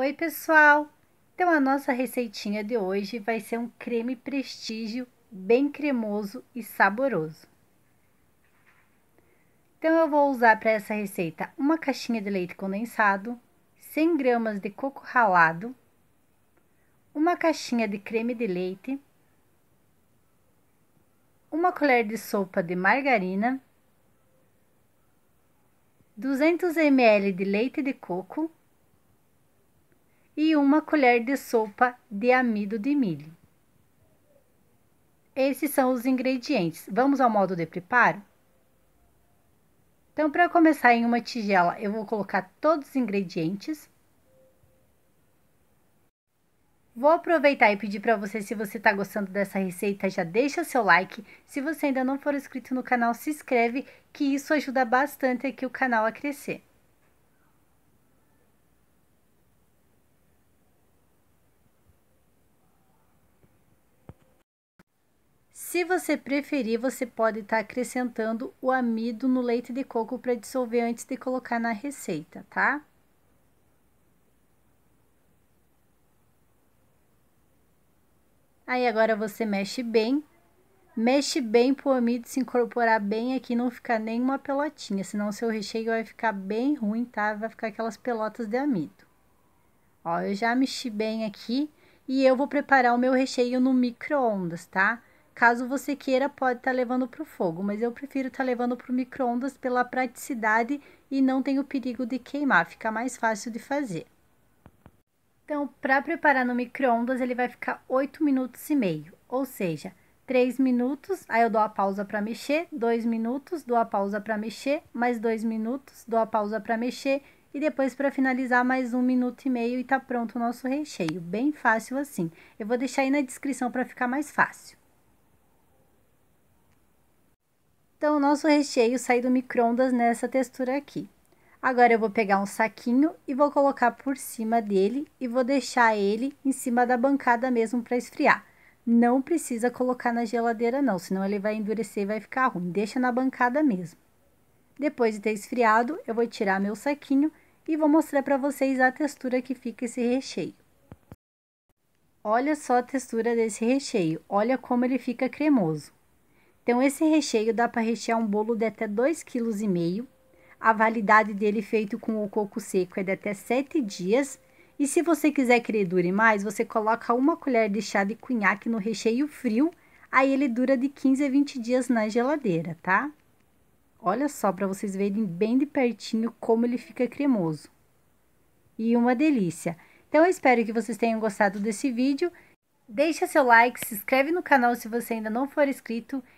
Oi, pessoal! Então, a nossa receitinha de hoje vai ser um creme prestígio bem cremoso e saboroso. Então, eu vou usar para essa receita uma caixinha de leite condensado, 100 gramas de coco ralado, uma caixinha de creme de leite, uma colher de sopa de margarina, 200 ml de leite de coco, e uma colher de sopa de amido de milho. Esses são os ingredientes. Vamos ao modo de preparo? Então, para começar em uma tigela, eu vou colocar todos os ingredientes. Vou aproveitar e pedir para você, se você está gostando dessa receita, já deixa seu like. Se você ainda não for inscrito no canal, se inscreve, que isso ajuda bastante aqui o canal a crescer. Se você preferir, você pode estar tá acrescentando o amido no leite de coco para dissolver antes de colocar na receita, tá? Aí agora você mexe bem. Mexe bem para o amido se incorporar bem aqui, não ficar nenhuma pelotinha, senão seu recheio vai ficar bem ruim, tá? Vai ficar aquelas pelotas de amido. Ó, eu já mexi bem aqui e eu vou preparar o meu recheio no micro-ondas, tá? Caso você queira, pode estar tá levando para o fogo, mas eu prefiro estar tá levando para o micro-ondas pela praticidade e não tem o perigo de queimar, fica mais fácil de fazer. Então, para preparar no micro-ondas, ele vai ficar 8 minutos e meio, ou seja, 3 minutos, aí eu dou a pausa para mexer, 2 minutos, dou a pausa para mexer, mais 2 minutos, dou a pausa para mexer e depois para finalizar mais um minuto e meio e tá pronto o nosso recheio, bem fácil assim. Eu vou deixar aí na descrição para ficar mais fácil. Então, o nosso recheio sai do micro-ondas nessa textura aqui. Agora, eu vou pegar um saquinho e vou colocar por cima dele e vou deixar ele em cima da bancada mesmo para esfriar. Não precisa colocar na geladeira não, senão ele vai endurecer e vai ficar ruim. Deixa na bancada mesmo. Depois de ter esfriado, eu vou tirar meu saquinho e vou mostrar para vocês a textura que fica esse recheio. Olha só a textura desse recheio, olha como ele fica cremoso. Então, esse recheio dá para rechear um bolo de até 2,5 kg. A validade dele feito com o coco seco é de até 7 dias. E se você quiser que ele dure mais, você coloca uma colher de chá de cunhaque no recheio frio, aí ele dura de 15 a 20 dias na geladeira, tá? Olha só para vocês verem bem de pertinho como ele fica cremoso. E uma delícia. Então eu espero que vocês tenham gostado desse vídeo. Deixa seu like, se inscreve no canal se você ainda não for inscrito